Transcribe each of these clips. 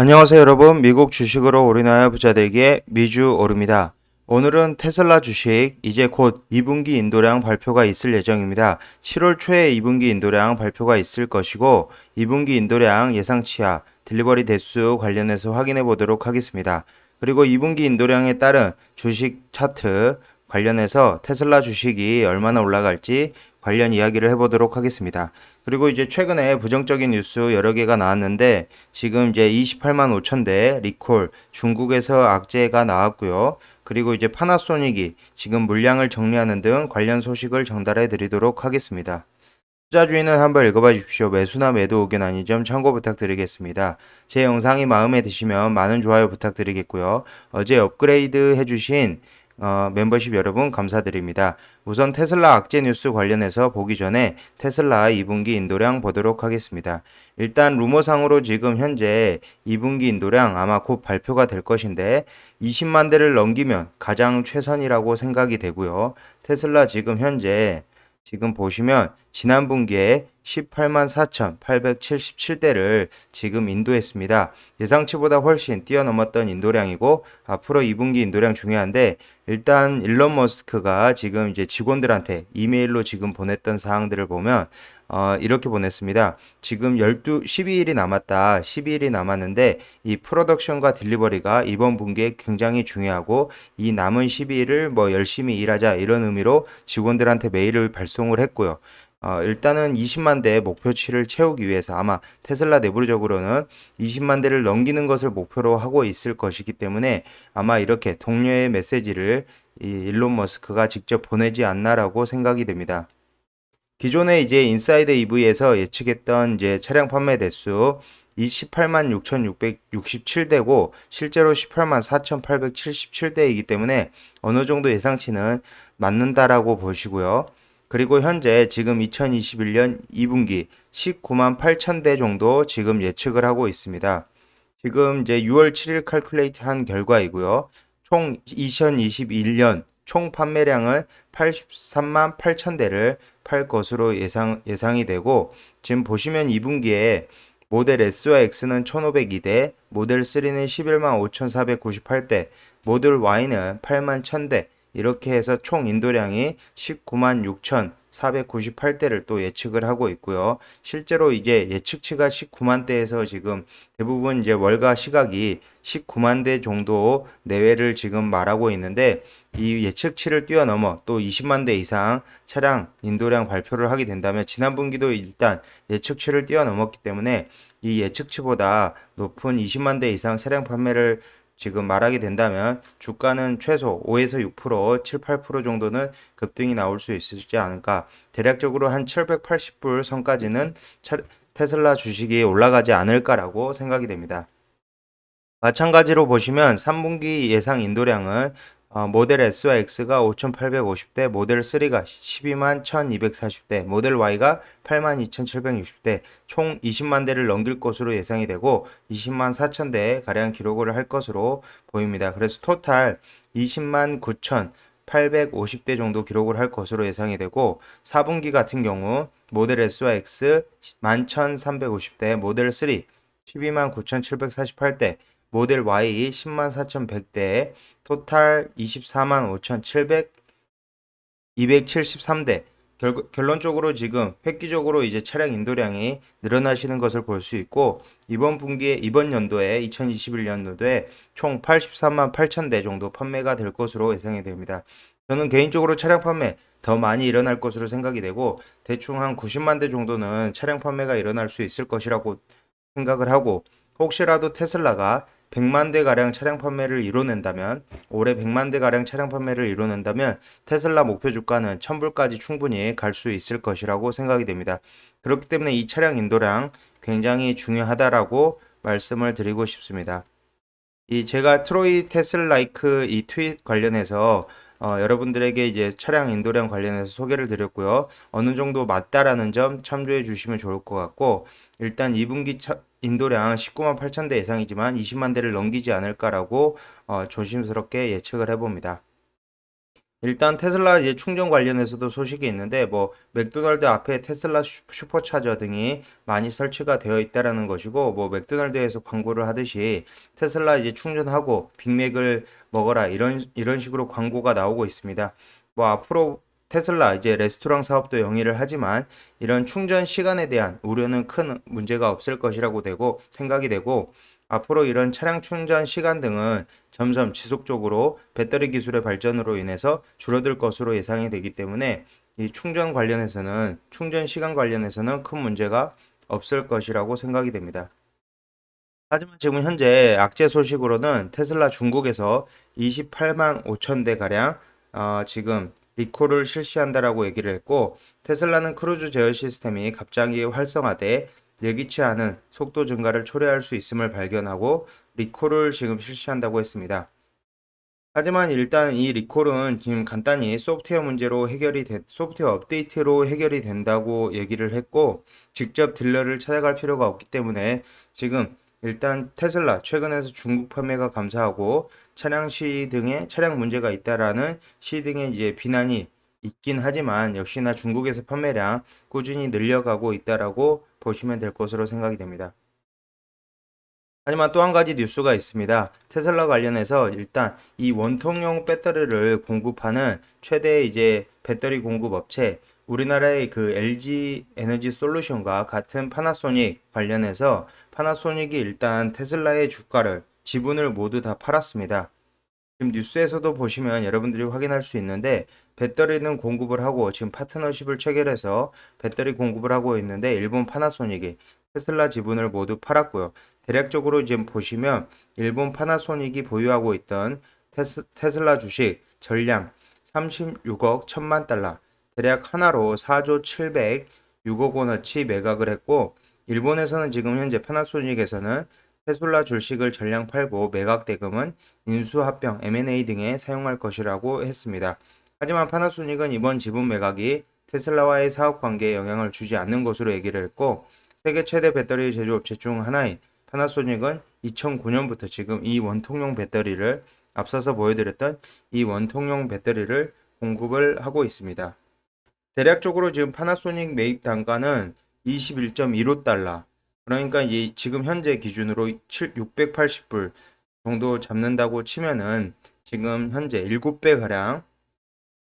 안녕하세요 여러분 미국 주식으로 우리나라 부자되기에 미주 오릅니다. 오늘은 테슬라 주식 이제 곧 2분기 인도량 발표가 있을 예정입니다. 7월 초에 2분기 인도량 발표가 있을 것이고 2분기 인도량 예상치와 딜리버리 대수 관련해서 확인해 보도록 하겠습니다. 그리고 2분기 인도량에 따른 주식 차트 관련해서 테슬라 주식이 얼마나 올라갈지 관련 이야기를 해보도록 하겠습니다. 그리고 이제 최근에 부정적인 뉴스 여러 개가 나왔는데 지금 이제 28만 5천대 리콜 중국에서 악재가 나왔고요. 그리고 이제 파나소닉이 지금 물량을 정리하는 등 관련 소식을 전달해 드리도록 하겠습니다. 투자 주의는 한번 읽어봐 주십시오. 매수나 매도 의견 아니점 참고 부탁드리겠습니다. 제 영상이 마음에 드시면 많은 좋아요 부탁드리겠고요. 어제 업그레이드 해주신 어, 멤버십 여러분 감사드립니다. 우선 테슬라 악재 뉴스 관련해서 보기 전에 테슬라 2분기 인도량 보도록 하겠습니다. 일단 루머상으로 지금 현재 2분기 인도량 아마 곧 발표가 될 것인데 20만 대를 넘기면 가장 최선이라고 생각이 되고요. 테슬라 지금 현재 지금 보시면 지난 분기에 18만 4,877대를 지금 인도했습니다. 예상치보다 훨씬 뛰어넘었던 인도량이고 앞으로 2분기 인도량 중요한데 일단 일론 머스크가 지금 이제 직원들한테 이메일로 지금 보냈던 사항들을 보면 어, 이렇게 보냈습니다. 지금 12, 12일이 남았다. 12일이 남았는데 이 프로덕션과 딜리버리가 이번 분기에 굉장히 중요하고 이 남은 12일을 뭐 열심히 일하자 이런 의미로 직원들한테 메일을 발송을 했고요. 어, 일단은 20만 대의 목표치를 채우기 위해서 아마 테슬라 내부적으로는 20만 대를 넘기는 것을 목표로 하고 있을 것이기 때문에 아마 이렇게 동료의 메시지를 이 일론 머스크가 직접 보내지 않나라고 생각이 됩니다. 기존에 이제 인사이드 EV에서 예측했던 이제 차량 판매 대수 28만 6,667대고 실제로 18만 4,877대이기 때문에 어느 정도 예상치는 맞는다라고 보시고요. 그리고 현재 지금 2021년 2분기 19만 8천대 정도 지금 예측을 하고 있습니다. 지금 이제 6월 7일 칼큘레이트 한 결과이고요. 총 2021년 총 판매량은 83만 8천 대를 팔 것으로 예상, 예상이 되고 지금 보시면 2분기에 모델 S와 X는 1,502대, 모델 3는 11만 5,498대, 모델 Y는 8만 1,000대 이렇게 해서 총 인도량이 19만 6천 498대를 또 예측을 하고 있고요. 실제로 이게 예측치가 19만 대에서 지금 대부분 이제 월가 시각이 19만 대 정도 내외를 지금 말하고 있는데 이 예측치를 뛰어넘어 또 20만 대 이상 차량 인도량 발표를 하게 된다면 지난 분기도 일단 예측치를 뛰어넘었기 때문에 이 예측치보다 높은 20만 대 이상 차량 판매를 지금 말하게 된다면 주가는 최소 5에서 6%, 7, 8% 정도는 급등이 나올 수 있을지 않을까. 대략적으로 한 780불 선까지는 테슬라 주식이 올라가지 않을까라고 생각이 됩니다. 마찬가지로 보시면 3분기 예상 인도량은 어, 모델 S와 X가 5,850대, 모델 3가 1 2 1,240대, 모델 Y가 8 2,760대, 총 20만 대를 넘길 것으로 예상이 되고 20만 4천 대에 가량 기록을 할 것으로 보입니다. 그래서 토탈 20만 9천 850대 정도 기록을 할 것으로 예상이 되고 4분기 같은 경우 모델 S와 X 11,350대, 모델 3 129,748대, 모델 Y 1 0 4,100대에 토탈 2 4 5,700 273대 결, 결론적으로 지금 획기적으로 이제 차량 인도량이 늘어나시는 것을 볼 수 있고 이번 분기에 이번 연도에 2021년도에 총 83만 8천 대 정도 판매가 될 것으로 예상이 됩니다. 저는 개인적으로 차량 판매 더 많이 일어날 것으로 생각이 되고 대충 한 90만 대 정도는 차량 판매가 일어날 수 있을 것이라고 생각을 하고 혹시라도 테슬라가 100만 대가량 차량 판매를 이뤄낸다면 올해 100만 대가량 차량 판매를 이뤄낸다면 테슬라 목표 주가는 1000불까지 충분히 갈 수 있을 것이라고 생각이 됩니다. 그렇기 때문에 이 차량 인도량 굉장히 중요하다라고 말씀을 드리고 싶습니다. 이 제가 트로이 테슬라이크 이 트윗 관련해서 어, 여러분들에게 이제 차량 인도량 관련해서 소개를 드렸고요. 어느 정도 맞다라는 점 참조해 주시면 좋을 것 같고 일단 2분기 차, 인도량 19만 8천 대 예상이지만 20만 대를 넘기지 않을까라고 어, 조심스럽게 예측을 해봅니다. 일단 테슬라 이제 충전 관련해서도 소식이 있는데 뭐 맥도날드 앞에 테슬라 슈퍼차저 등이 많이 설치가 되어 있다라는 것이고 뭐 맥도날드에서 광고를 하듯이 테슬라 이제 충전하고 빅맥을 먹어라 이런 이런 식으로 광고가 나오고 있습니다. 뭐 앞으로 테슬라 이제 레스토랑 사업도 영위를 하지만 이런 충전 시간에 대한 우려는 큰 문제가 없을 것이라고 되고 생각이 되고 앞으로 이런 차량 충전 시간 등은 점점 지속적으로 배터리 기술의 발전으로 인해서 줄어들 것으로 예상이 되기 때문에 이 충전 관련해서는 충전 시간 관련해서는 큰 문제가 없을 것이라고 생각이 됩니다. 하지만 지금 현재 악재 소식으로는 테슬라 중국에서 28만 5천 대 가량 어, 지금 리콜을 실시한다라고 얘기를 했고 테슬라는 크루즈 제어 시스템이 갑자기 활성화돼 예기치 않은 속도 증가를 초래할 수 있음을 발견하고 리콜을 지금 실시한다고 했습니다. 하지만 일단 이 리콜은 지금 간단히 소프트웨어 문제로 해결이 된 소프트웨어 업데이트로 해결이 된다고 얘기를 했고 직접 딜러를 찾아갈 필요가 없기 때문에 지금 일단 테슬라 최근에서 중국 판매가 감소하고 차량 시등에 차량 문제가 있다라는 시 등의 이제 비난이 있긴 하지만 역시나 중국에서 판매량 꾸준히 늘려가고 있다라고 보시면 될 것으로 생각이 됩니다. 하지만 또 한 가지 뉴스가 있습니다. 테슬라 관련해서 일단 이 원통용 배터리를 공급하는 최대 이제 배터리 공급 업체 우리나라의 그 LG 에너지 솔루션과 같은 파나소닉 관련해서 파나소닉이 일단 테슬라의 주가를 지분을 모두 다 팔았습니다. 지금 뉴스에서도 보시면 여러분들이 확인할 수 있는데 배터리는 공급을 하고 지금 파트너십을 체결해서 배터리 공급을 하고 있는데 일본 파나소닉이 테슬라 지분을 모두 팔았고요. 대략적으로 지금 보시면 일본 파나소닉이 보유하고 있던 테스, 테슬라 주식 전량 36억 1 0 0 0만 달러 대략 하나로 4조 706억 원어치 매각을 했고 일본에서는 지금 현재 파나소닉에서는 테슬라 주식을 전량 팔고 매각 대금은 인수합병, M&A 등에 사용할 것이라고 했습니다. 하지만 파나소닉은 이번 지분 매각이 테슬라와의 사업 관계에 영향을 주지 않는 것으로 얘기를 했고 세계 최대 배터리 제조업체 중 하나인 파나소닉은 2009년부터 지금 이 원통형 배터리를 앞서서 보여드렸던 이 원통형 배터리를 공급을 하고 있습니다. 대략적으로 지금 파나소닉 매입 단가는 21.15달러. 그러니까 이 지금 현재 기준으로 680불 정도 잡는다고 치면은 지금 현재 7배 가량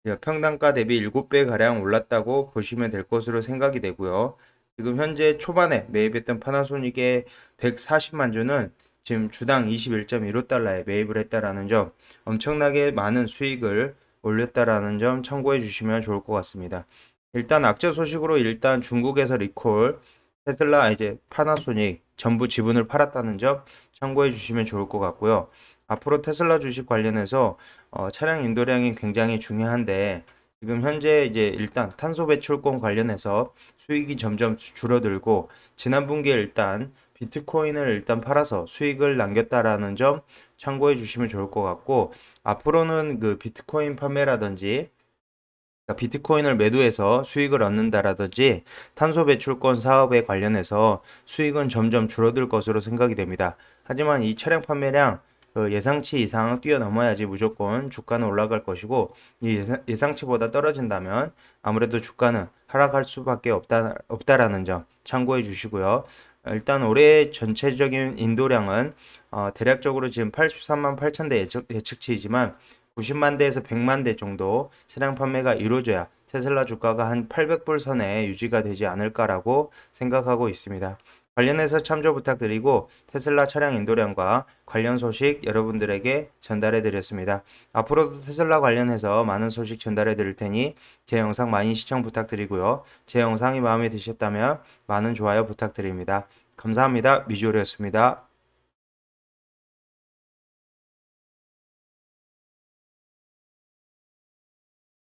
예, 평단가 대비 7배 가량 올랐다고 보시면 될 것으로 생각이 되고요. 지금 현재 초반에 매입했던 파나소닉의 140만 주는 지금 주당 21.15달러에 매입을 했다라는 점 엄청나게 많은 수익을 올렸다라는 점 참고해 주시면 좋을 것 같습니다. 일단 악재 소식으로 일단 중국에서 리콜, 테슬라, 아, 이제 파나소닉 전부 지분을 팔았다는 점 참고해 주시면 좋을 것 같고요. 앞으로 테슬라 주식 관련해서 어, 차량 인도량이 굉장히 중요한데 지금 현재 이제 일단 탄소 배출권 관련해서 수익이 점점 줄어들고 지난 분기에 일단 비트코인을 일단 팔아서 수익을 남겼다라는 점 참고해 주시면 좋을 것 같고 앞으로는 그 비트코인 판매라든지 그러니까 비트코인을 매도해서 수익을 얻는다라든지 탄소 배출권 사업에 관련해서 수익은 점점 줄어들 것으로 생각이 됩니다. 하지만 이 차량 판매량 그 예상치 이상 뛰어넘어야지 무조건 주가는 올라갈 것이고 예상치보다 떨어진다면 아무래도 주가는 하락할 수밖에 없다, 없다라는 점 참고해 주시고요. 일단 올해 전체적인 인도량은 어, 대략적으로 지금 83만 8천 대 예측, 예측치이지만 90만 대에서 100만 대 정도 차량 판매가 이루어져야 테슬라 주가가 한 800불 선에 유지가 되지 않을까라고 생각하고 있습니다. 관련해서 참조 부탁드리고 테슬라 차량 인도량과 관련 소식 여러분들에게 전달해 드렸습니다. 앞으로도 테슬라 관련해서 많은 소식 전달해 드릴 테니 제 영상 많이 시청 부탁드리고요. 제 영상이 마음에 드셨다면 많은 좋아요 부탁드립니다. 감사합니다. 미주오였습니다